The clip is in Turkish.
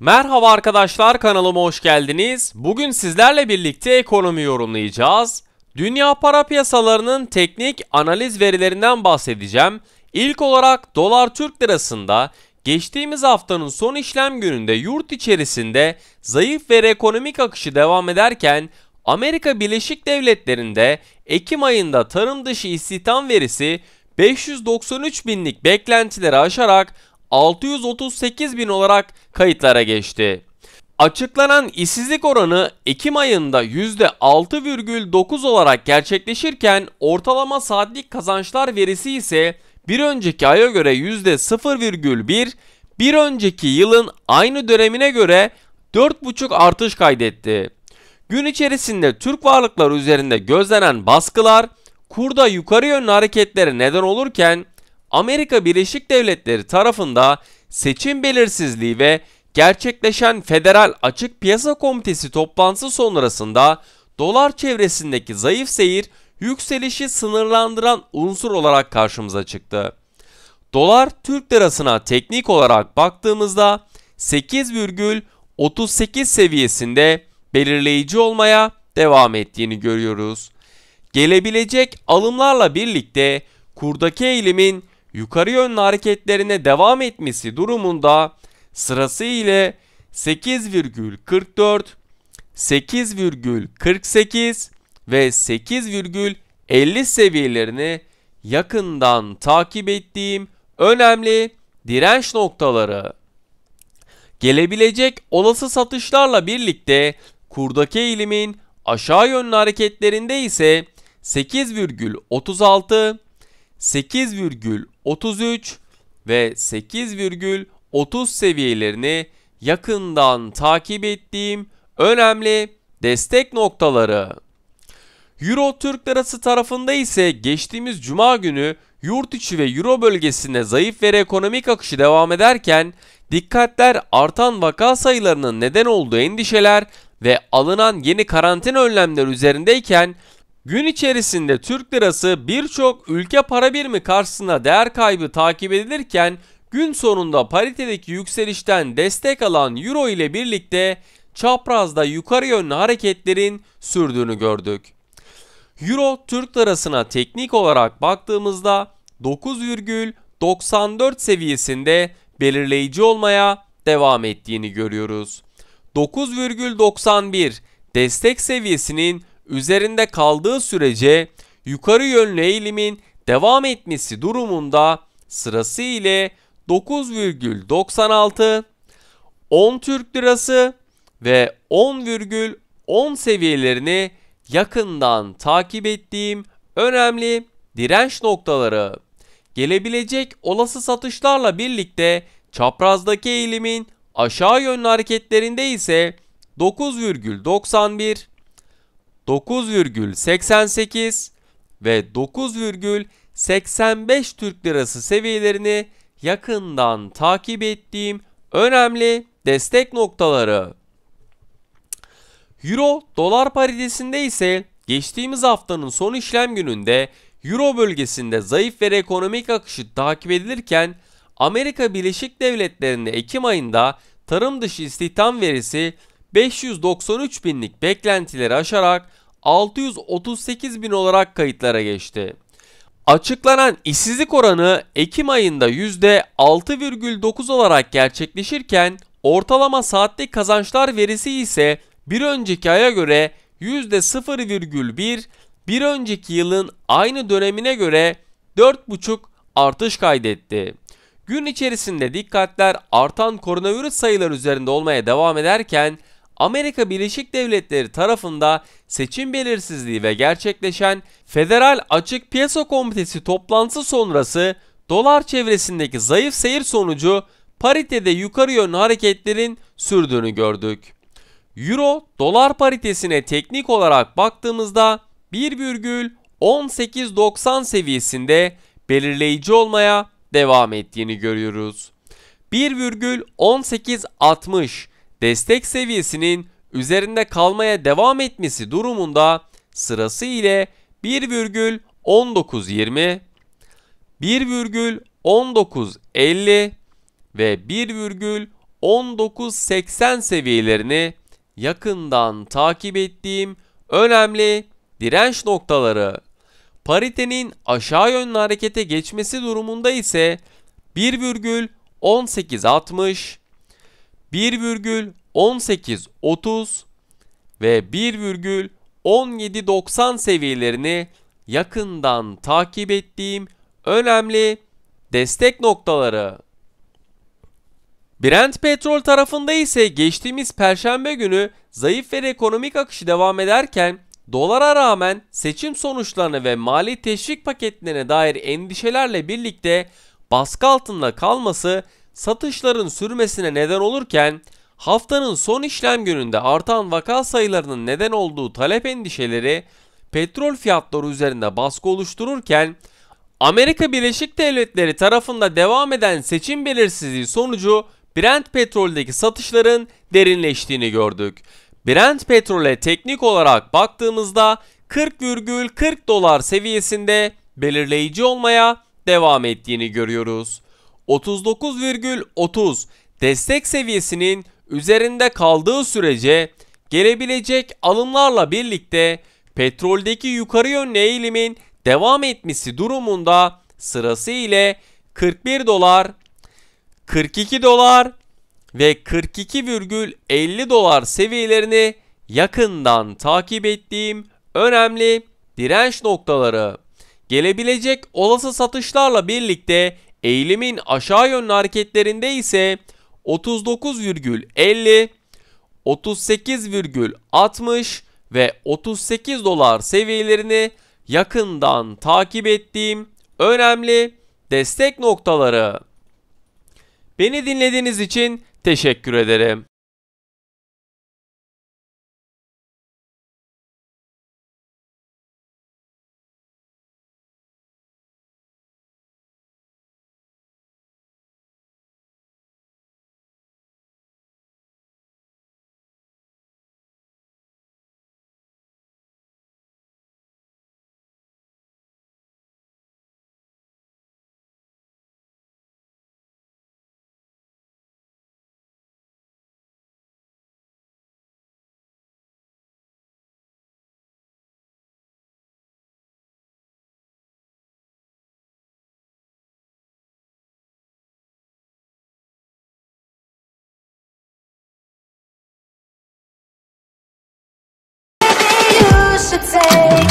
Merhaba arkadaşlar kanalıma hoş geldiniz. Bugün sizlerle birlikte ekonomi yorumlayacağız. Dünya para piyasalarının teknik analiz verilerinden bahsedeceğim. İlk olarak dolar Türk lirasında geçtiğimiz haftanın son işlem gününde yurt içerisinde zayıf ve ekonomik akışı devam ederken Amerika Birleşik Devletleri'nde Ekim ayında tarım dışı istihdam verisi 593 binlik beklentileri aşarak 638 bin olarak kayıtlara geçti. Açıklanan işsizlik oranı Ekim ayında %6,9 olarak gerçekleşirken ortalama saatlik kazançlar verisi ise bir önceki aya göre %0,1, bir önceki yılın aynı dönemine göre 4,5 artış kaydetti. Gün içerisinde Türk varlıklar üzerinde gözlenen baskılar kurda yukarı yönlü hareketlere neden olurken Amerika Birleşik Devletleri tarafında seçim belirsizliği ve gerçekleşen Federal Açık Piyasa Komitesi toplantısı sonrasında dolar çevresindeki zayıf seyir yükselişi sınırlandıran unsur olarak karşımıza çıktı. Dolar Türk lirasına teknik olarak baktığımızda 8,38 seviyesinde belirleyici olmaya devam ettiğini görüyoruz. Gelebilecek alımlarla birlikte kurdaki eğilimin yukarı yönlü hareketlerine devam etmesi durumunda sırası ile 8,44, 8,48 ve 8,50 seviyelerini yakından takip ettiğim önemli direnç noktaları. Gelebilecek olası satışlarla birlikte kurdaki eğilimin aşağı yönlü hareketlerinde ise 8,36 8,33 ve 8,30 seviyelerini yakından takip ettiğim önemli destek noktaları. Euro Türk Lirası tarafında ise geçtiğimiz cuma günü yurt içi ve Euro bölgesinde zayıf ve ekonomik akışı devam ederken dikkatler artan vaka sayılarının neden olduğu endişeler ve alınan yeni karantina önlemleri üzerindeyken Gün içerisinde Türk lirası birçok ülke para birimi karşısında değer kaybı takip edilirken gün sonunda paritedeki yükselişten destek alan euro ile birlikte çaprazda yukarı yönlü hareketlerin sürdüğünü gördük. Euro Türk lirasına teknik olarak baktığımızda 9,94 seviyesinde belirleyici olmaya devam ettiğini görüyoruz. 9,91 destek seviyesinin üzerinde kaldığı sürece yukarı yönlü eğilimin devam etmesi durumunda sırası ile 9,96, 10 Türk Lirası ve 10,10 seviyelerini yakından takip ettiğim önemli direnç noktaları. Gelebilecek olası satışlarla birlikte çaprazdaki eğilimin aşağı yönlü hareketlerinde ise 9,91 9,88 ve 9,85 Türk Lirası seviyelerini yakından takip ettiğim önemli destek noktaları. Euro dolar paritesinde ise geçtiğimiz haftanın son işlem gününde Euro bölgesinde zayıf ve ekonomik akışı takip edilirken Amerika Birleşik Devletleri'nde Ekim ayında tarım dışı istihdam verisi 593 binlik beklentileri aşarak 638 bin olarak kayıtlara geçti. Açıklanan işsizlik oranı Ekim ayında %6,9 olarak gerçekleşirken ortalama saatlik kazançlar verisi ise bir önceki aya göre %0,1, bir önceki yılın aynı dönemine göre 4,5 artış kaydetti. Gün içerisinde dikkatler artan koronavirüs sayıları üzerinde olmaya devam ederken Amerika Birleşik Devletleri tarafında seçim belirsizliği ve gerçekleşen Federal Açık Piyasa Komitesi toplantısı sonrası dolar çevresindeki zayıf seyir sonucu paritede yukarı yönlü hareketlerin sürdüğünü gördük. Euro dolar paritesine teknik olarak baktığımızda 1,1890 seviyesinde belirleyici olmaya devam ettiğini görüyoruz. 1,1860 destek seviyesinin üzerinde kalmaya devam etmesi durumunda sırası ile 1,1920, 1,1950 ve 1,1980 seviyelerini yakından takip ettiğim önemli direnç noktaları. Paritenin aşağı yönlü harekete geçmesi durumunda ise 1,1860 1,1830 ve 1,1790 seviyelerini yakından takip ettiğim önemli destek noktaları. Brent petrol tarafında ise geçtiğimiz perşembe günü zayıf ve ekonomik akışı devam ederken dolara rağmen seçim sonuçlarını ve mali teşvik paketlerine dair endişelerle birlikte baskı altında kalması satışların sürmesine neden olurken haftanın son işlem gününde artan vaka sayılarının neden olduğu talep endişeleri petrol fiyatları üzerinde baskı oluştururken Amerika Birleşik Devletleri tarafında devam eden seçim belirsizliği sonucu Brent petroldeki satışların derinleştiğini gördük. Brent petrole teknik olarak baktığımızda 40,40 dolar seviyesinde belirleyici olmaya devam ettiğini görüyoruz. 39,30 destek seviyesinin üzerinde kaldığı sürece gelebilecek alımlarla birlikte petroldeki yukarı yönlü eğilimin devam etmesi durumunda sırası ile 41 dolar, 42 dolar ve 42,50 dolar seviyelerini yakından takip ettiğim önemli direnç noktaları. Gelebilecek olası satışlarla birlikte Eğilimin aşağı yönlü hareketlerinde ise 39,50, 38,60 ve 38 dolar seviyelerini yakından takip ettiğim önemli destek noktaları. Beni dinlediğiniz için teşekkür ederim. take